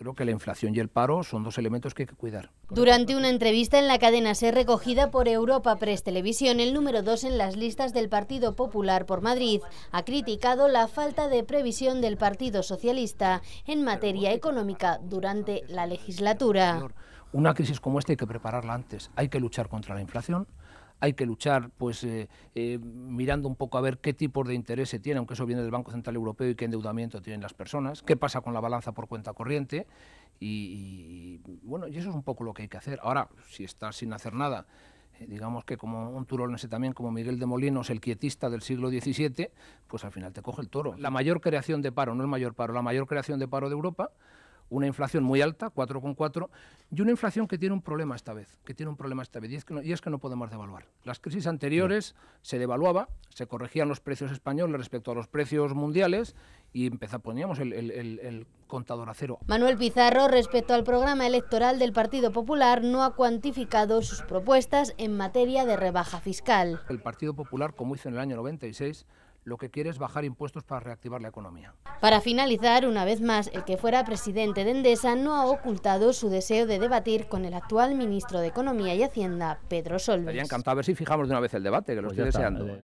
creo que la inflación y el paro son dos elementos que hay que cuidar. Durante una entrevista en la cadena SER recogida por Europa Press Televisión, el número dos en las listas del Partido Popular por Madrid, ha criticado la falta de previsión del Partido Socialista en materia económica durante la legislatura. Una crisis como esta hay que prepararla antes, hay que luchar contra la inflación, hay que luchar pues eh, eh, mirando un poco a ver qué tipos de interés se tiene, aunque eso viene del Banco Central Europeo y qué endeudamiento tienen las personas, qué pasa con la balanza por cuenta corriente y, bueno, y eso es un poco lo que hay que hacer. Ahora, si estás sin hacer nada, eh, digamos que como un ese también, como Miguel de Molinos, el quietista del siglo XVII, pues al final te coge el toro. La mayor creación de paro, no el mayor paro, la mayor creación de paro de Europa una inflación muy alta, 4,4, y una inflación que tiene un problema esta vez, que tiene un problema esta vez, y es que no, podemos devaluar. Las crisis anteriores se devaluaba, se corregían los precios españoles respecto a los precios mundiales y poníamos el, el, contador a cero. Manuel Pizarro, respecto al programa electoral del Partido Popular, no ha cuantificado sus propuestas en materia de rebaja fiscal. El Partido Popular, como hizo en el año 96, lo que quiere es bajar impuestos para reactivar la economía. Para finalizar, una vez más, el que fuera presidente de Endesa no ha ocultado su deseo de debatir con el actual ministro de Economía y Hacienda, Pedro Solves. Estaría encantado a ver si fijamos de una vez el debate, que lo pues estoy deseando. ¿eh?